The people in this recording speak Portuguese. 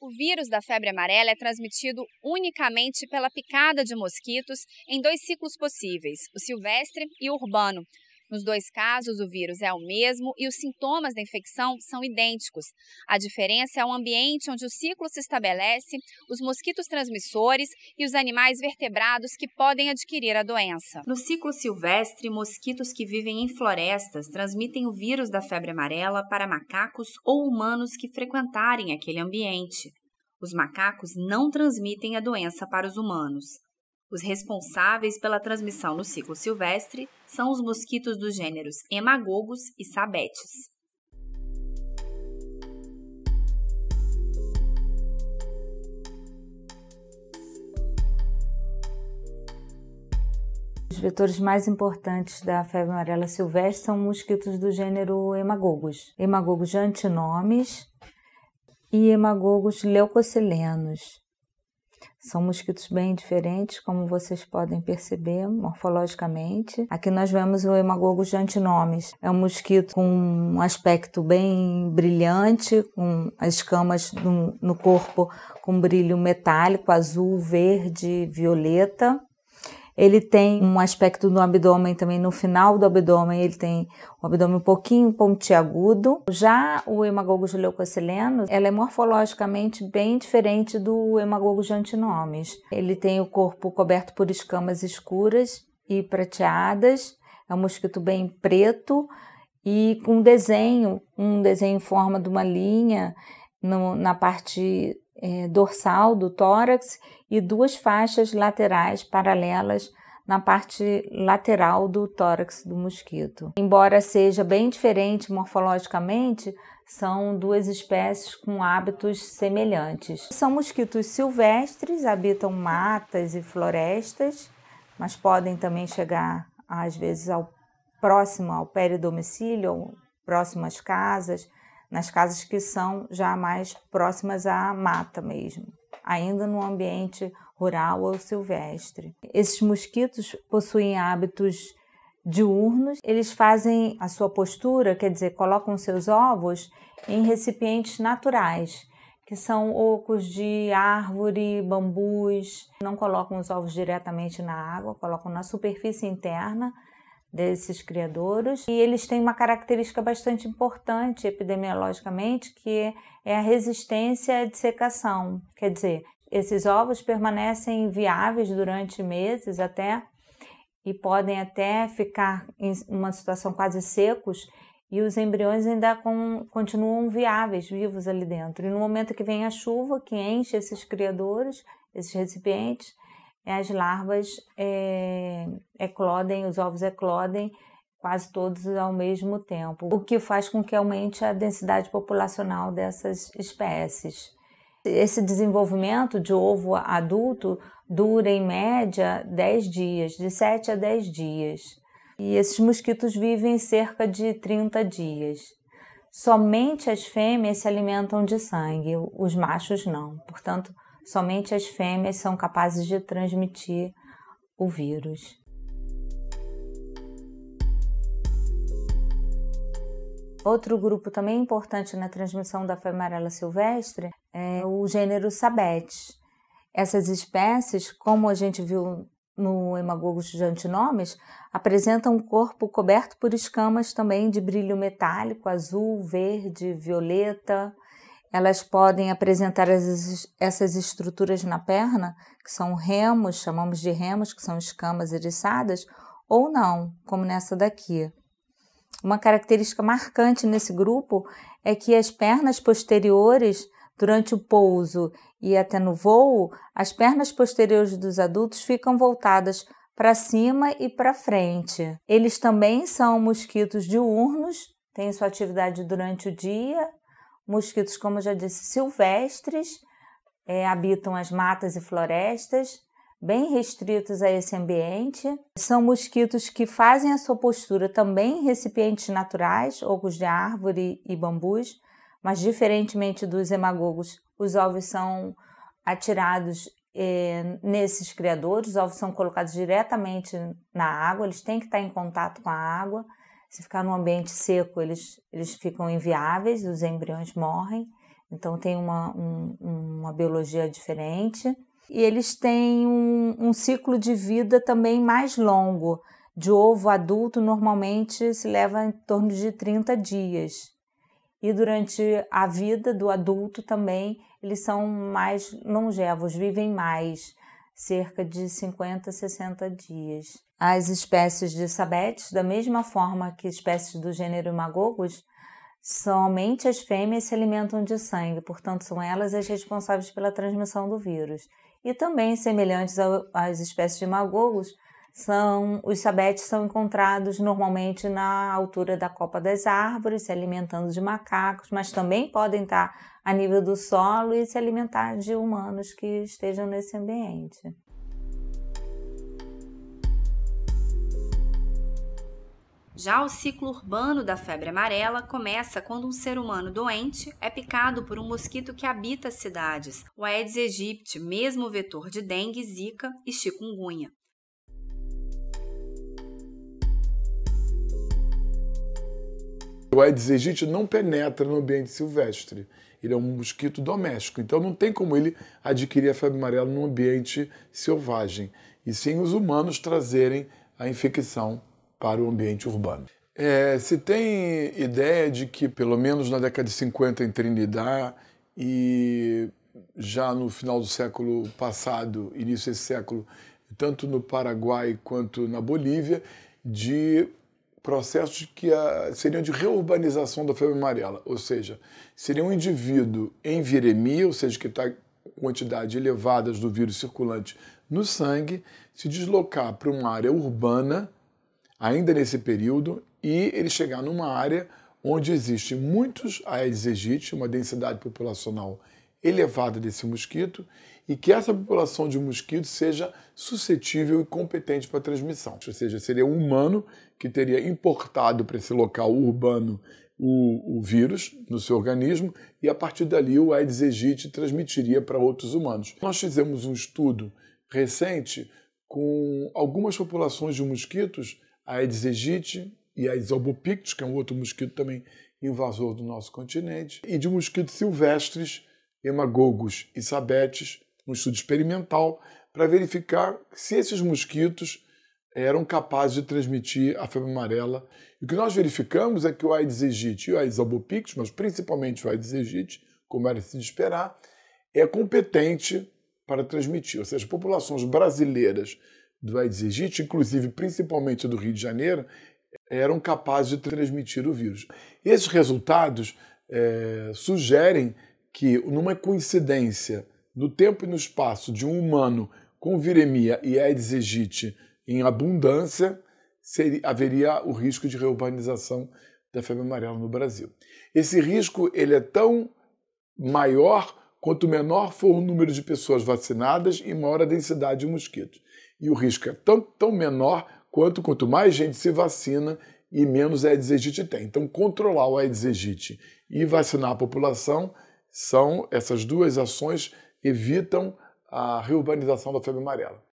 O vírus da febre amarela é transmitido unicamente pela picada de mosquitos em dois ciclos possíveis, o silvestre e o urbano, nos dois casos, o vírus é o mesmo e os sintomas da infecção são idênticos. A diferença é o ambiente onde o ciclo se estabelece, os mosquitos transmissores e os animais vertebrados que podem adquirir a doença. No ciclo silvestre, mosquitos que vivem em florestas transmitem o vírus da febre amarela para macacos ou humanos que frequentarem aquele ambiente. Os macacos não transmitem a doença para os humanos. Os responsáveis pela transmissão no ciclo silvestre são os mosquitos dos gêneros hemagogos e sabetes. Os vetores mais importantes da febre amarela silvestre são mosquitos do gênero hemagogos. Hemagogos de antinomes e hemagogos leucocilenos. São mosquitos bem diferentes, como vocês podem perceber morfologicamente. Aqui nós vemos o hemagogo antinomes. É um mosquito com um aspecto bem brilhante, com as escamas no corpo com brilho metálico, azul, verde, violeta. Ele tem um aspecto no abdômen também no final do abdômen, ele tem o abdômen um pouquinho pontiagudo. Já o hemagogo de ela é morfologicamente bem diferente do hemagogo de antinomes. Ele tem o corpo coberto por escamas escuras e prateadas, é um mosquito bem preto e com um desenho, um desenho em forma de uma linha no, na parte é, dorsal do tórax e duas faixas laterais paralelas na parte lateral do tórax do mosquito. Embora seja bem diferente morfologicamente, são duas espécies com hábitos semelhantes. São mosquitos silvestres, habitam matas e florestas, mas podem também chegar às vezes ao próximo ao peridomicílio, próximas casas, nas casas que são já mais próximas à mata mesmo, ainda no ambiente rural ou silvestre. Esses mosquitos possuem hábitos diurnos, eles fazem a sua postura, quer dizer, colocam seus ovos em recipientes naturais, que são ocos de árvore, bambus, não colocam os ovos diretamente na água, colocam na superfície interna desses criadouros e eles têm uma característica bastante importante epidemiologicamente, que é a resistência à dissecação. Quer dizer, esses ovos permanecem viáveis durante meses até e podem até ficar em uma situação quase secos e os embriões ainda com, continuam viáveis, vivos ali dentro. E no momento que vem a chuva, que enche esses criadores, esses recipientes, é, as larvas é, eclodem, os ovos eclodem quase todos ao mesmo tempo, o que faz com que aumente a densidade populacional dessas espécies. Esse desenvolvimento de ovo adulto dura em média 10 dias, de 7 a 10 dias. E esses mosquitos vivem cerca de 30 dias. Somente as fêmeas se alimentam de sangue, os machos não. Portanto, somente as fêmeas são capazes de transmitir o vírus. Outro grupo também importante na transmissão da amarela silvestre é o gênero Sabetes. Essas espécies, como a gente viu no hemagogos de antinomes, apresentam um corpo coberto por escamas também de brilho metálico, azul, verde, violeta, elas podem apresentar as, essas estruturas na perna, que são remos, chamamos de remos, que são escamas eriçadas, ou não, como nessa daqui. Uma característica marcante nesse grupo é que as pernas posteriores, durante o pouso e até no voo, as pernas posteriores dos adultos ficam voltadas para cima e para frente. Eles também são mosquitos diurnos, têm sua atividade durante o dia Mosquitos, como eu já disse, silvestres, é, habitam as matas e florestas, bem restritos a esse ambiente. São mosquitos que fazem a sua postura também em recipientes naturais, ocos de árvore e bambus, mas diferentemente dos hemagogos, os ovos são atirados é, nesses criadores, os ovos são colocados diretamente na água, eles têm que estar em contato com a água. Se ficar num ambiente seco, eles, eles ficam inviáveis, os embriões morrem. Então, tem uma, um, uma biologia diferente. E eles têm um, um ciclo de vida também mais longo. De ovo adulto, normalmente se leva em torno de 30 dias. E durante a vida do adulto também, eles são mais longevos, vivem mais cerca de 50 a 60 dias. As espécies de sabetes, da mesma forma que espécies do gênero Magogos, somente as fêmeas se alimentam de sangue, portanto, são elas as responsáveis pela transmissão do vírus. E também, semelhantes às espécies de Magogos, são, os sabetes são encontrados normalmente na altura da copa das árvores, se alimentando de macacos, mas também podem estar a nível do solo e se alimentar de humanos que estejam nesse ambiente. Já o ciclo urbano da febre amarela começa quando um ser humano doente é picado por um mosquito que habita as cidades, o Aedes aegypti, mesmo vetor de dengue, zika e chikungunya. O Aedes aegypti não penetra no ambiente silvestre. Ele é um mosquito doméstico, então não tem como ele adquirir a febre amarela num ambiente selvagem, e sim os humanos trazerem a infecção para o ambiente urbano. É, se tem ideia de que, pelo menos na década de 50 em Trinidad e já no final do século passado, início desse século, tanto no Paraguai quanto na Bolívia, de processos que a, ah, seriam de reurbanização da febre amarela, ou seja, seria um indivíduo em viremia, ou seja, que está quantidade elevadas do vírus circulante no sangue, se deslocar para uma área urbana, ainda nesse período, e ele chegar numa área onde existem muitos Aedes aegypti, uma densidade populacional elevada desse mosquito, e que essa população de mosquitos seja suscetível e competente para transmissão. Ou seja, seria um humano que teria importado para esse local urbano o, o, vírus no seu organismo e a partir dali o Aedes aegypti transmitiria para outros humanos. Nós fizemos um estudo recente com algumas populações de mosquitos, Aedes aegypti e Aedes albopictus, que é um outro mosquito também invasor do nosso continente, e de mosquitos silvestres, hemagogos e sabetes, um estudo experimental para verificar se esses mosquitos eram capazes de transmitir a febre amarela. E o que nós verificamos é que o Aedes aegypti e o Aedes albopictus, mas principalmente o Aedes aegypti, como era se de esperar, é competente para transmitir. Ou seja, as populações brasileiras do Aedes aegypti, inclusive principalmente do Rio de Janeiro, eram capazes de transmitir o vírus. Esses resultados é, sugerem que, numa coincidência no tempo e no espaço de um humano com viremia e Aedes aegypti em abundância, seria, haveria o risco de reurbanização da febre amarela no Brasil. Esse risco ele é tão maior quanto menor for o número de pessoas vacinadas e maior a densidade de mosquitos. E o risco é tão, tão menor quanto quanto mais gente se vacina e menos Aedes aegypti tem. Então, controlar o Aedes aegypti e vacinar a população são essas duas ações evitam a reurbanização da febre amarela.